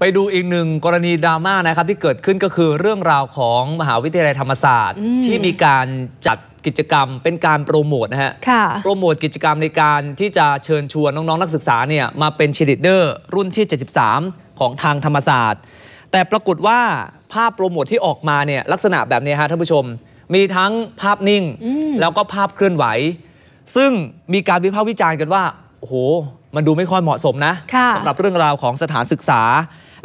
ไปดูอีกหนึ่งกรณีดราม่านะครับที่เกิดขึ้นก็คือเรื่องราวของมหาวิทยาลัยธรรมศาสตร์ ที่มีการจัดกิจกรรมเป็นการโปรโมทนะฮะโปรโมทกิจกรรมในการที่จะเชิญชวนน้องๆ นักศึกษาเนี่ยมาเป็นเชีดิเดอร์ รุ่นที่ 73 ของทางธรรมศาสตร์แต่ปรากฏว่าภาพโปรโมทที่ออกมาเนี่ยลักษณะแบบนี้ฮะท่านผู้ชม มีทั้งภาพนิ่ง แล้วก็ภาพเคลื่อนไหว ซึ่งมีการวิพากษ์วิจารณ์กันว่าโอ้โห มันดูไม่ค่อยเหมาะสมนะะสำหรับเรื่องราวของสถานศึกษา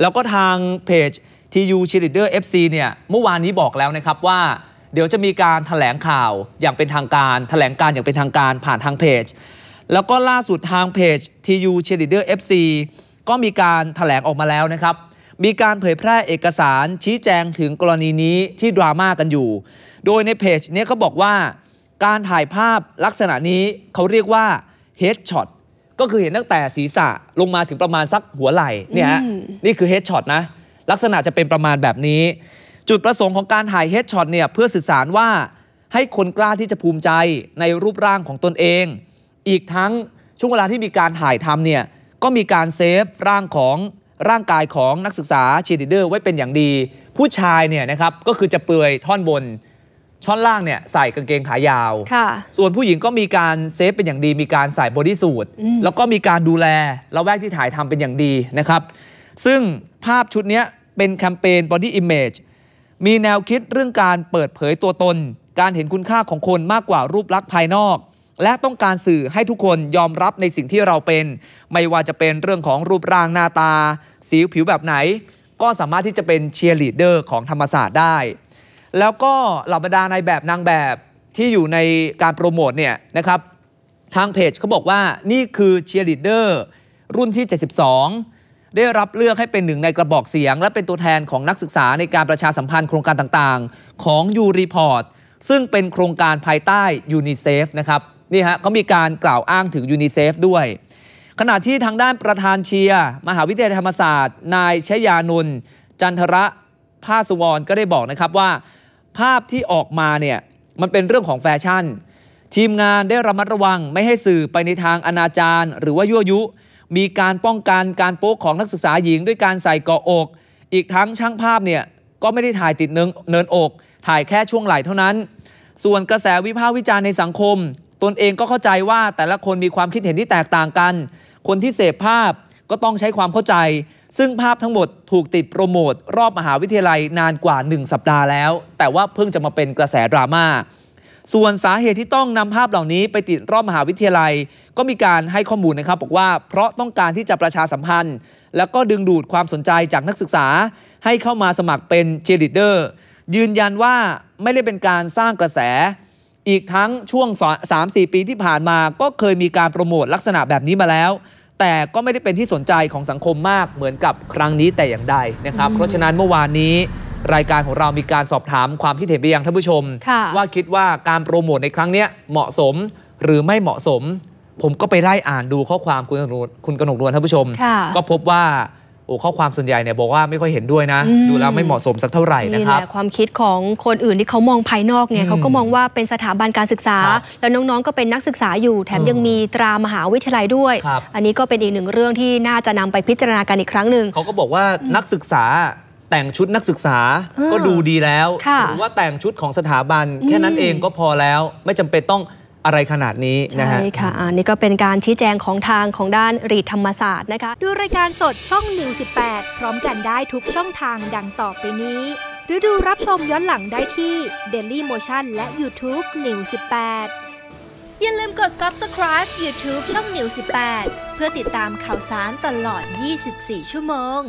แล้วก็ทางเพจ TU Cheerleader FC เนี่ยเมื่อวานนี้บอกแล้วนะครับว่าเดี๋ยวจะมีการถแถลงข่าวอย่างเป็นทางการถแถลงการอย่างเป็นทางการผ่านทางเพจแล้วก็ล่าสุดทางเพจ TU Cheerleader FC ก็มีการถแถลงออกมาแล้วนะครับมีการเผยแพร่เอกสารชี้แจงถึงกรณีนี้ที่ดราม่ากันอยู่ โดยในเพจเนี้ยเขาบอกว่าการถ่ายภาพลักษณะนี้เขาเรียกว่า headshot ก็คือเห็นตั้งแต่ศีรษะลงมาถึงประมาณสักหัวไหล่เนี่ยฮะนี่คือเฮดช็อตนะลักษณะจะเป็นประมาณแบบนี้ จุดประสงค์ของการถ่ายเฮดช็อตเนี่ยเพื่อสื่อสารว่าให้คนกล้าที่จะภูมิใจในรูปร่างของตนเอง อีกทั้งช่วงเวลาที่มีการถ่ายทำเนี่ยก็มีการเซฟร่างของร่างกายของนักศึกษาเชียร์ีดเดอร์ไว้เป็นอย่างดี ผู้ชายเนี่ยนะครับก็คือจะเปลือยท่อนบนช่อนล่างเนี่ยใส่กางเกงขายาว ส่วนผู้หญิงก็มีการเซฟเป็นอย่างดี มีการใส่บอดี้สูทแล้วก็มีการดูแลแล้วแวกที่ถ่ายทำเป็นอย่างดีนะครับ ซึ่งภาพชุดนี้เป็นแคมเปญดี้อิมเมจมีแนวคิดเรื่องการเปิดเผยตัวตน การเห็นคุณค่าของคนมากกว่ารูปลักษณ์ภายนอก และต้องการสื่อให้ทุกคนยอมรับในสิ่งที่เราเป็น ไม่ว่าจะเป็นเรื่องของรูปร่างหน้าตาสีผิวแบบไหน ก็สามารถที่จะเป็นเชียร์ลีดเดอร์ของธรรมศาสตร์ได้แล้วก็เหล่าบรรดานายแบบนางแบบที่อยู่ในการโปรโมทเนี่ยนะครับทางเพจเขาบอกว่านี่คือเชียร์ลีดเดอร์รุ่นที่ 72 ได้รับเลือกให้เป็นหนึ่งในกระบอกเสียง และเป็นตัวแทนของนักศึกษาในการประชาสัมพันธ์โครงการต่างๆ ของยูรีพอร์ตซึ่งเป็นโครงการภายใต้ยูนิเซฟนะครับนี่ฮะเขามีการกล่าวอ้างถึงยูนิเซฟด้วย ขณะที่ทางด้านประธานเชียร์มหาวิทยาลัยธรรมศาสตร์ นายชยานนท์จันทระภาสวรก็ได้บอกนะครับว่าภาพที่ออกมาเนี่ยมันเป็นเรื่องของแฟชั่น ทีมงานได้ระมัดระวังไม่ให้สื่อไปในทางอนาจารหรือว่ายั่วยุ มีการป้องกันการโป๊ของนักศึกษาหญิงด้วยการใส่เกาะอก อีกทั้งช่างภาพเนี่ยก็ไม่ได้ถ่ายติดเนินอก ถ่ายแค่ช่วงไหล่เท่านั้น ส่วนกระแสวิพากษ์วิจารณ์ในสังคม ตนเองก็เข้าใจว่าแต่ละคนมีความคิดเห็นที่แตกต่างกัน คนที่เสพภาพก็ต้องใช้ความเข้าใจ ซึ่งภาพทั้งหมดถูกติดโปรโมตรอบมหาวิทยาลัยนานกว่า 1 สัปดาห์แล้ว แต่ว่าเพิ่งจะมาเป็นกระแสดราม่า ส่วนสาเหตุที่ต้องนำภาพเหล่านี้ไปติดรอบมหาวิทยาลัย ก็มีการให้ข้อมูลนะครับ บอกว่าเพราะต้องการที่จะประชาสัมพันธ์ แล้วก็ดึงดูดความสนใจจากนักศึกษา ให้เข้ามาสมัครเป็นเชียร์ลีดเดอร์ยืนยันว่าไม่ได้เป็นการสร้างกระแส อีกทั้งช่วง 3-4 ปีที่ผ่านมา ก็เคยมีการโปรโมทลักษณะแบบนี้มาแล้วแต่ก็ไม่ได้เป็นที่สนใจของสังคมมากเหมือนกับครั้งนี้แต่อย่างใด นะครับเพราะฉะนั้นเมื่อวานนี้ รายการของเรามีการสอบถามความคิดเห็นไปยังท่านผู้ชม ว่าคิดว่าการโปรโมทในครั้งนี้เหมาะสมหรือไม่เหมาะสม ผมก็ไปไล่อ่านดูข้อความคุณกนกรวนท่านผู้ชม ก็พบว่าโอ้ข้อความส่วนใหญ่เนี่ยบอกว่าไม่ค่อยเห็นด้วยนะ ดูแล้วไม่เหมาะสมสักเท่าไหร่นะครับความคิดของคนอื่นที่เขามองภายนอกไงเขาก็มองว่าเป็นสถาบันการศึกษา แล้วน้องๆก็เป็นนักศึกษาอยู่แถมยังมีตรามหาวิทยาลัยด้วย อันนี้ก็เป็นอีกหนึ่งเรื่องที่น่าจะนำไปพิจารณากันอีกครั้งหนึ่งเขาก็บอกว่านักศึกษาแต่งชุดนักศึกษาก็ดูดีแล้วหรือว่าแต่งชุดของสถาบัน แค่นั้นเองก็พอแล้วไม่จำเป็นต้องอะไรขนาดนี้นะฮะใช่ค่ะอันนี้ก็เป็นการชี้แจงของทางของด้านรีธรรมศาสตร์นะคะดูรายการสดช่อง118พร้อมกันได้ทุกช่องทางดังต่อไปนี้ หรือดูรับชมย้อนหลังได้ที่ Daily Motion และ YouTube 118อย่าลืมกด subscribe YouTube ช่อง New 18เพื่อติดตามข่าวสารตลอด 24 ชั่วโมง